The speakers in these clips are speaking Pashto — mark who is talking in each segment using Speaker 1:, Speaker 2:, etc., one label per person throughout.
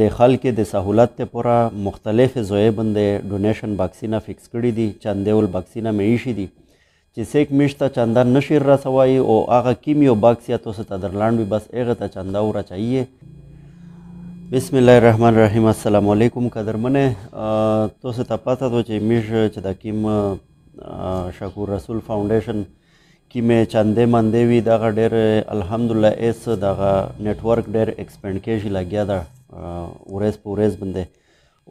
Speaker 1: د خلکو د سہولت ته پورا مختلف زوی باندې ډونیشن باکسینا فکس کړی دي چاندېول باکسینا میشي دي چې سیک میشتا چاندا نشیر را سوای او هغه کیمیو باکس یا توسه تدرلاند بس هغه ته چاندا ورا چاهیه بسم الله الرحمن الرحیم السلام علیکم قدرمنه توسه ته پاته دو چې میش چې د کیم شکور رسول فاونډیشن کې مې چاندې مندې وی دغه ډېر الحمدلله ایس دغه نتورک ډېر ایکسپیند کېږي لګیا ده ورځ په ورځ باندې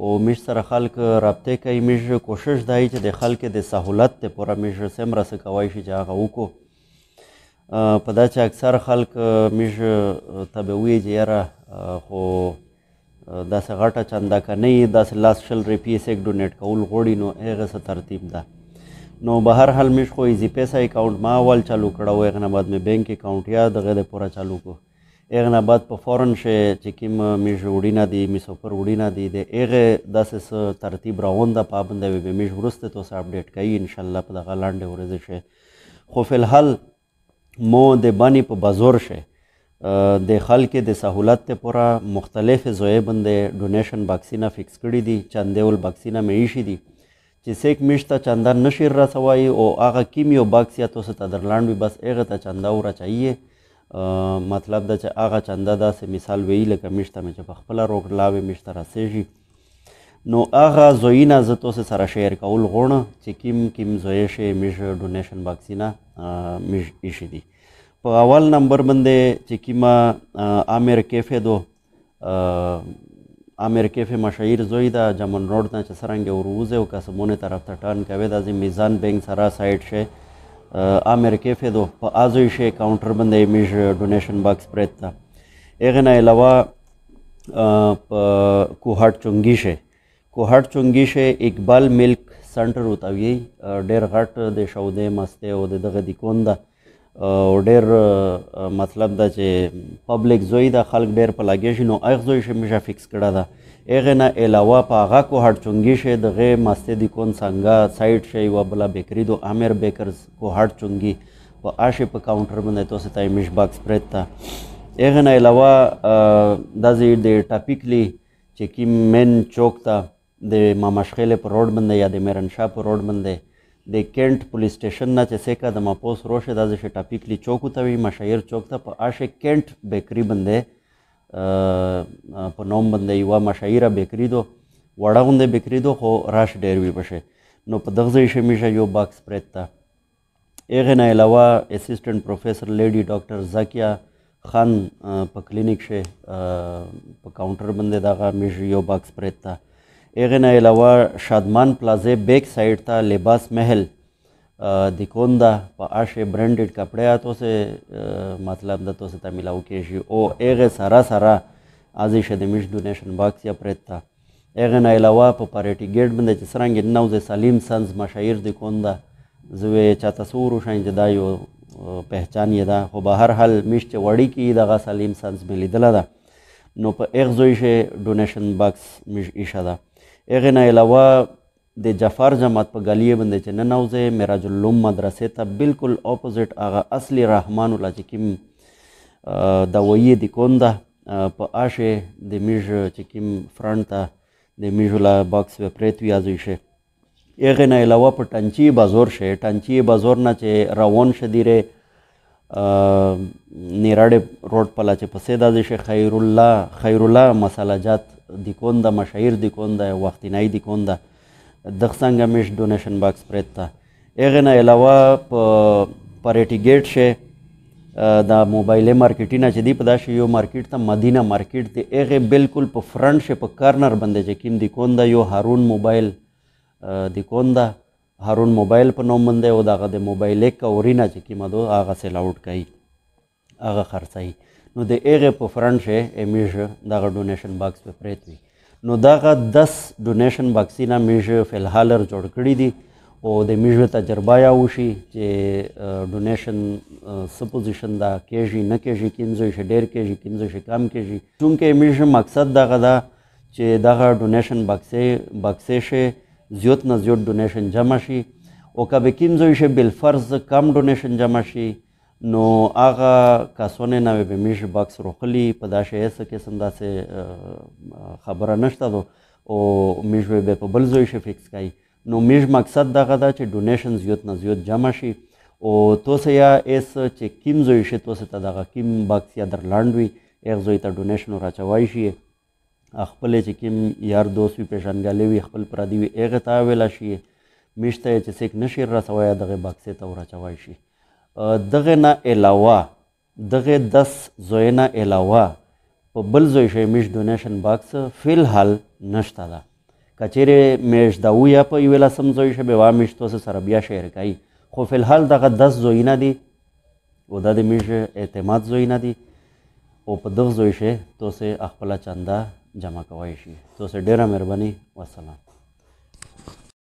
Speaker 1: او موږ سره خلک رابطه کوي موږ کوشش دای چې د خلک د سہولت ته پوره موږ سمره سره کوي چې هغه وکړو په دا چې اکثر خلک موږ تبوي جيره خو دا سغټه چنده کني دا لاس شل ریپی سیک ډونیټ کول غوړي نو هغه څه ترتیب ده نو بهر حال مش خو ایزی پیسې اکاؤنٹ ما اول چالو کړو هغه نه بعد مې بینک اکاؤنٹ یا دغه پوره چالو کو اغه نه بعد په فورن شي چې کوم میژ وډینا دی می سفر وډینا دی د اغه داسې ترتیب راوند پابند وي به میژ ورسته توسه اپډیټ کوي ان شاء الله په دغه لاندې ورځ شي خو فل حل مو د باندې په بازار شي د خلکو د سہولت ته پورا مختلف زوی بندې ډونیشن باکسینا فکس کړی دي چاندېول باکسینا مې شي دي چې سیک میشته چاندان نشیر را سوای او هغه کیمیو باکس یا توسه تدرلاند بس اغه ته چاندا ورا چایي مطلب دا چې هغه چنده داسې مثال وی لکه میشته مې چې په خپله روکړلاوې میشته راسېږي نو هغه زویینه زه تاسې سره شیر کول غواړم چې کیم کیم زوی شي میږ ډونیشن واکسینه میږ ایښي دي په اول نمبر باندې چې کیما عامر کیفه دو عامر کیفه مشایر زوی دا جمن روډ نه چې سرنګ وروزه او قسمونه طرف ته ټرن کوي د میزان بینک سره سایډ شه عامر کیفې دو په ازوی شی کاونټر باندې میژ ډونیشن باکس پرېت تا اغه نه علاوه په کوهټ چونګی شی کوهټ چونګی شی اقبال ملک سنټر وتاوی ډېر غټ د شودې مسته او دغه د کونده او ډیر مطلب دا چې پبلک زوی د خلک ډیر په لاګی شي نو اغه زوی شي مشه فکس کړه دا اغه نه علاوه په هغه کو هټ چونګي شي د غې ماسته دي کون څنګه سایت شي و بلا بیکری دو امیر بیکرز کو هټ چونګي و آشه په کاونټر باندې توسه تای مش باکس پرت تا اغه نه علاوه د زی د ټاپیکلی چې کی مین چوک تا د مامشخله پر روډ باندې یا د میرنشاه پر روډ باندې د کینټ پولیس سټیشن نه چې څه قدم پوس روشه د ځې ټاپیکلی چوک ته وی مشایر چوک ته په اشه کینټ بیکری باندې په نوم باندې یو مشایره بیکری دو وړه غونډه بیکری دو خو راش ډیر وی پشه نو په دغه ځای شمیشه یو باکس پرېت تا اغه نه علاوه اسسټنټ پروفیسور لیډي ډاکټر زکیا خان په کلینیک شه په کاونټر باندې دغه میژ یو باکس پرېت تا එගෙන එලවා ශාදමන් ප්ලාසේ බෙක් साइड था लिबास महल दिकोंदा पाशे ब्रांडेड कपड़े आ तो से मतलब दा तो से तमिलाउ केशी ओ एगे सारा सारा ازي شه د میش ډونیشن باکس یا پرېت تا اغه نه علاوه په پاریټي ګیټ باندې چې سرنګ نوز سلیم سنز مشاعر د کوندا زوی چاته سورو شین جدا یو پہچان یدا خو به هر حال میش چې وړي کی دغه سلیم سنز ملي دلا دا نو په اغه زوی شه ډونیشن باکس میش ایشه ده هغې نه علاوه د جعفر جماعت په ګالیې باندې چې ننوځئ معراج العلوم مدرسې ته بالکل اپوزیټ هغه اصلي رحمان الله چې کوم د ویې د کونده په آشه د میژ چې کوم فرنټ ته د میژو له باکس به پرېت وي ازوی شي هغې نه علاوه په ټنچي بازور شي ټنچي بازور نه چې روان شدیره نیراډ روډ په لچې پسې د شیخ خیر الله خیر الله مسالجات دیکون ده مشایر دیکون ده وختینای دیکون ده دغه څنګه مش ډونیشن باکس پرېت تا اغه نه علاوه په پریټی گیټ شه دا موبایل مارکیټ نه چې دی په داسې یو مارکیټ ته مدینه مارکیټ دی اغه بالکل په فرنٹ شه په کارنر باندې چې کیم دیکون ده یو هارون موبایل دیکون ده هارون موبایل په نوم باندې او دغه د موبایل کورینه چې کیم دو هغه سیل اوټ کوي هغه خرڅي نو د هغه په فرنټ شي امیږ دغه ډونیشن باکس په پریت وي نو دغه 10 ډونیشن باکسینه میږ فلحال جوړ کړی دي او د میږ تجربه یا وشي چې ډونیشن سپوزیشن دا کېږي نه کېږي کینځو شي ډېر کېږي کینځو شي کم کېږي چونکه میږ مقصد دغه دا چې دغه ډونیشن باکسې باکسې شي زیات نه زیات ډونیشن جمع شي او کبه کینځو شي بل فرض کم ډونیشن جمع شي نو هغه کاسونه نه به میش باکس روخلی په داسې اس کې سنداسه خبره نشته دو او میش به په بل ځای شي فکس کای نو میش مقصد دغه دا چې ډونیشن زیات نه زیات جمع شي او توسه یا اس چې کیم زوی شي توسه ته دغه کیم باکس یا در لاندوي یو زوی ته ډونیشن راچوي شي خپل چې کیم یار دوست وي پېژنګلې وي خپل پردي وي هغه تا ویلا شي میشته چې څوک نشي رسوي دغه باکس ته راچوي شي دغه نه علاوه دغه 10 زوی نه علاوه په بل زوی شي میش ډونیشن باکس فل حال نشته ده کچېرې میش دا ویا په یو لسم زوی شي به وا میش توسه سره بیا شهر کوي خو فل حال دغه 10 زوی نه دي او د میش اعتماد زوی نه دي او په دغه زوی شي توسه خپل چنده جمع کوي شي توسه ډیره مهرباني والسلام